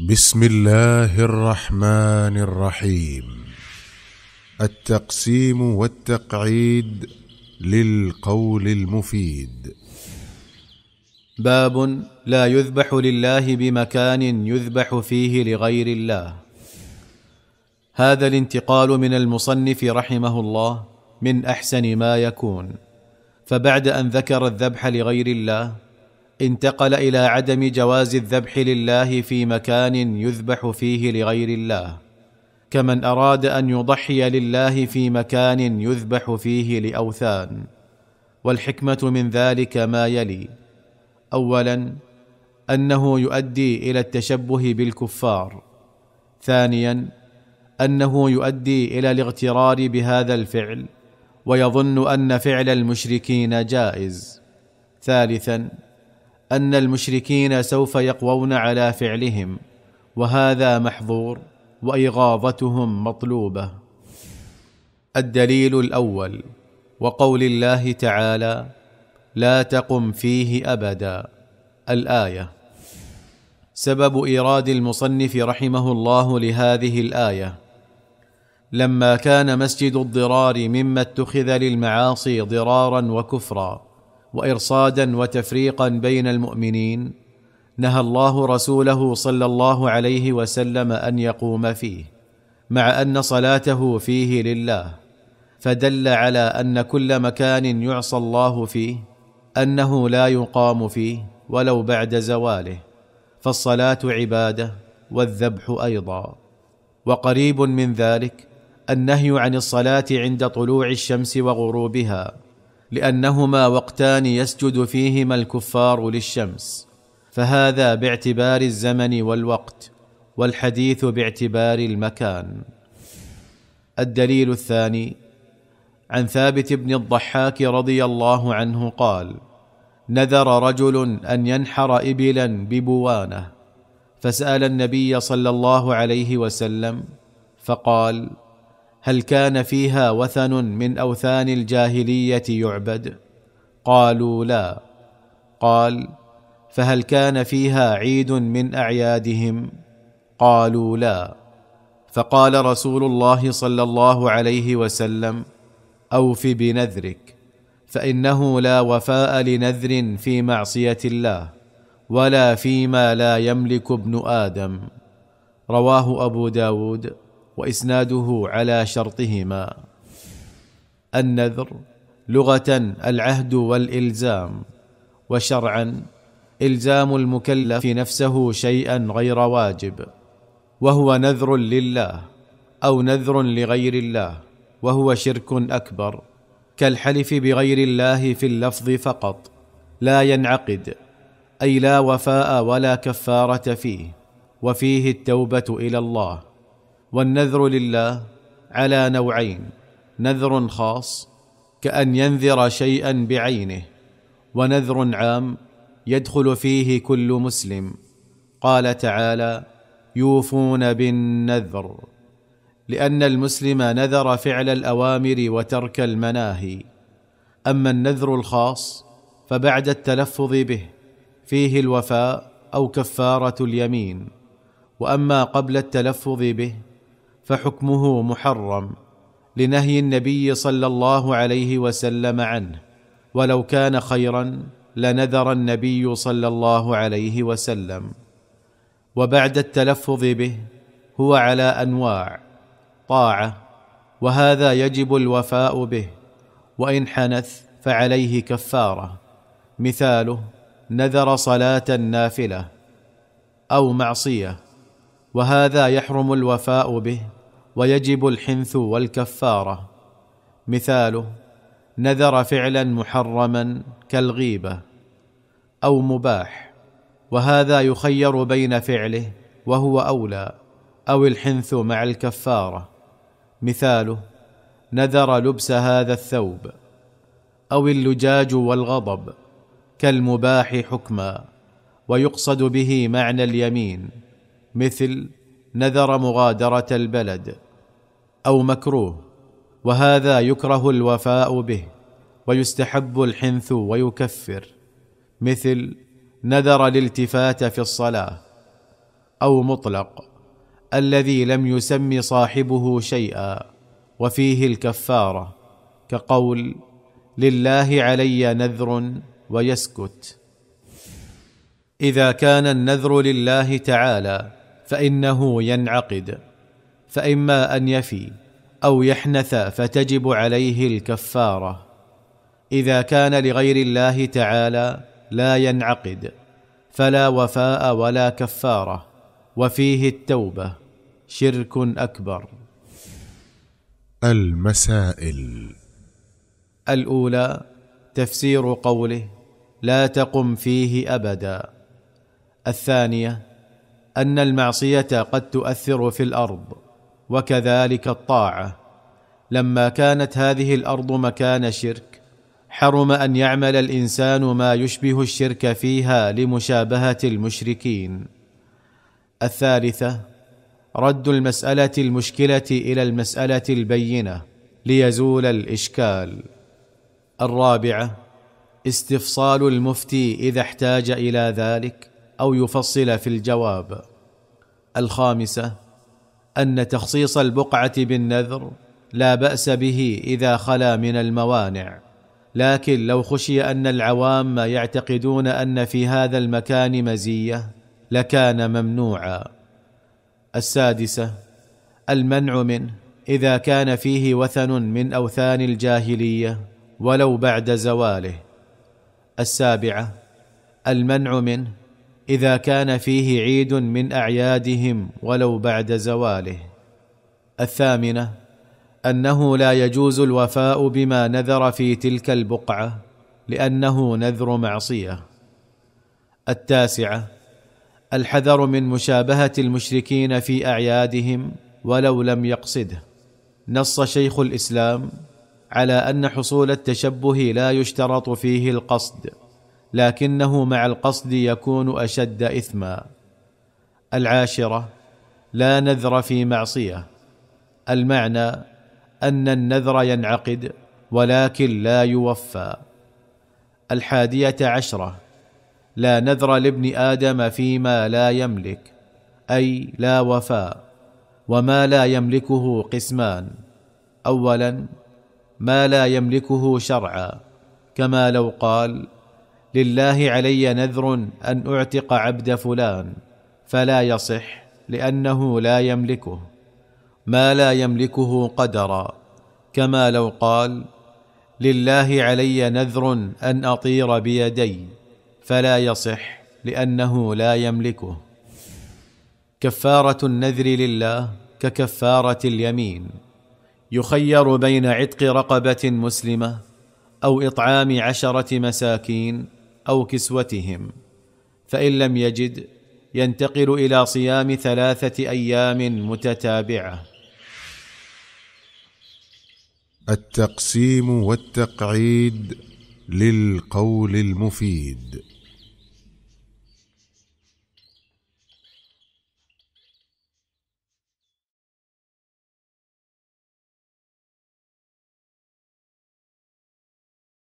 بسم الله الرحمن الرحيم التقسيم والتقعيد للقول المفيد باب لا يذبح لله بمكان يذبح فيه لغير الله هذا الانتقال من المصنف رحمه الله من احسن ما يكون فبعد ان ذكر الذبح لغير الله انتقل الى عدم جواز الذبح لله في مكان يذبح فيه لغير الله كمن اراد ان يضحي لله في مكان يذبح فيه لاوثان والحكمه من ذلك ما يلي اولا انه يؤدي الى التشبه بالكفار ثانيا انه يؤدي الى الاغترار بهذا الفعل ويظن ان فعل المشركين جائز ثالثا ان المشركين سوف يقوون على فعلهم وهذا محظور واغاظتهم مطلوبه الدليل الاول وقول الله تعالى لا تقم فيه ابدا الايه سبب ايراد المصنف رحمه الله لهذه الايه لما كان مسجد الضرار مما اتخذ للمعاصي ضرارا وكفرا وارصادا وتفريقا بين المؤمنين نهى الله رسوله صلى الله عليه وسلم ان يقوم فيه مع ان صلاته فيه لله فدل على ان كل مكان يعصى الله فيه انه لا يقام فيه ولو بعد زواله فالصلاه عباده والذبح ايضا وقريب من ذلك النهي عن الصلاه عند طلوع الشمس وغروبها لانهما وقتان يسجد فيهما الكفار للشمس فهذا باعتبار الزمن والوقت والحديث باعتبار المكان الدليل الثاني عن ثابت بن الضحاك رضي الله عنه قال نذر رجل ان ينحر ابلا ببوانه فسال النبي صلى الله عليه وسلم فقال هل كان فيها وثن من اوثان الجاهليه يعبد قالوا لا قال فهل كان فيها عيد من اعيادهم قالوا لا فقال رسول الله صلى الله عليه وسلم اوف بنذرك فانه لا وفاء لنذر في معصيه الله ولا فيما لا يملك ابن ادم رواه ابو داود واسناده على شرطهما النذر لغه العهد والالزام وشرعا الزام المكلف نفسه شيئا غير واجب وهو نذر لله او نذر لغير الله وهو شرك اكبر كالحلف بغير الله في اللفظ فقط لا ينعقد اي لا وفاء ولا كفاره فيه وفيه التوبه الى الله والنذر لله على نوعين نذر خاص كان ينذر شيئا بعينه ونذر عام يدخل فيه كل مسلم قال تعالى يوفون بالنذر لان المسلم نذر فعل الاوامر وترك المناهي اما النذر الخاص فبعد التلفظ به فيه الوفاء او كفاره اليمين واما قبل التلفظ به فحكمه محرم لنهي النبي صلى الله عليه وسلم عنه ولو كان خيرا لنذر النبي صلى الله عليه وسلم وبعد التلفظ به هو على انواع طاعه وهذا يجب الوفاء به وان حنث فعليه كفاره مثاله نذر صلاه نافله او معصيه وهذا يحرم الوفاء به ويجب الحنث والكفاره مثاله نذر فعلا محرما كالغيبه او مباح وهذا يخير بين فعله وهو اولى او الحنث مع الكفاره مثاله نذر لبس هذا الثوب او اللجاج والغضب كالمباح حكما ويقصد به معنى اليمين مثل نذر مغادره البلد او مكروه وهذا يكره الوفاء به ويستحب الحنث ويكفر مثل نذر الالتفات في الصلاه او مطلق الذي لم يسم صاحبه شيئا وفيه الكفاره كقول لله علي نذر ويسكت اذا كان النذر لله تعالى فانه ينعقد فاما ان يفي او يحنث فتجب عليه الكفاره اذا كان لغير الله تعالى لا ينعقد فلا وفاء ولا كفاره وفيه التوبه شرك اكبر المسائل الاولى تفسير قوله لا تقم فيه ابدا الثانيه ان المعصيه قد تؤثر في الارض وكذلك الطاعه لما كانت هذه الارض مكان شرك حرم ان يعمل الانسان ما يشبه الشرك فيها لمشابهه المشركين الثالثه رد المساله المشكله الى المساله البينه ليزول الاشكال الرابعه استفصال المفتي اذا احتاج الى ذلك او يفصل في الجواب الخامسه ان تخصيص البقعه بالنذر لا باس به اذا خلا من الموانع لكن لو خشي ان العوام يعتقدون ان في هذا المكان مزيه لكان ممنوعا السادسه المنع منه اذا كان فيه وثن من اوثان الجاهليه ولو بعد زواله السابعه المنع منه اذا كان فيه عيد من اعيادهم ولو بعد زواله الثامنه انه لا يجوز الوفاء بما نذر في تلك البقعه لانه نذر معصيه التاسعه الحذر من مشابهه المشركين في اعيادهم ولو لم يقصده نص شيخ الاسلام على ان حصول التشبه لا يشترط فيه القصد لكنه مع القصد يكون اشد اثما العاشره لا نذر في معصيه المعنى ان النذر ينعقد ولكن لا يوفى الحاديه عشره لا نذر لابن ادم فيما لا يملك اي لا وفاء وما لا يملكه قسمان اولا ما لا يملكه شرعا كما لو قال لله علي نذر ان اعتق عبد فلان فلا يصح لانه لا يملكه ما لا يملكه قدرا كما لو قال لله علي نذر ان اطير بيدي فلا يصح لانه لا يملكه كفاره النذر لله ككفاره اليمين يخير بين عتق رقبه مسلمه او اطعام عشره مساكين او كسوتهم فان لم يجد ينتقل الى صيام ثلاثه ايام متتابعه التقسيم والتقعيد للقول المفيد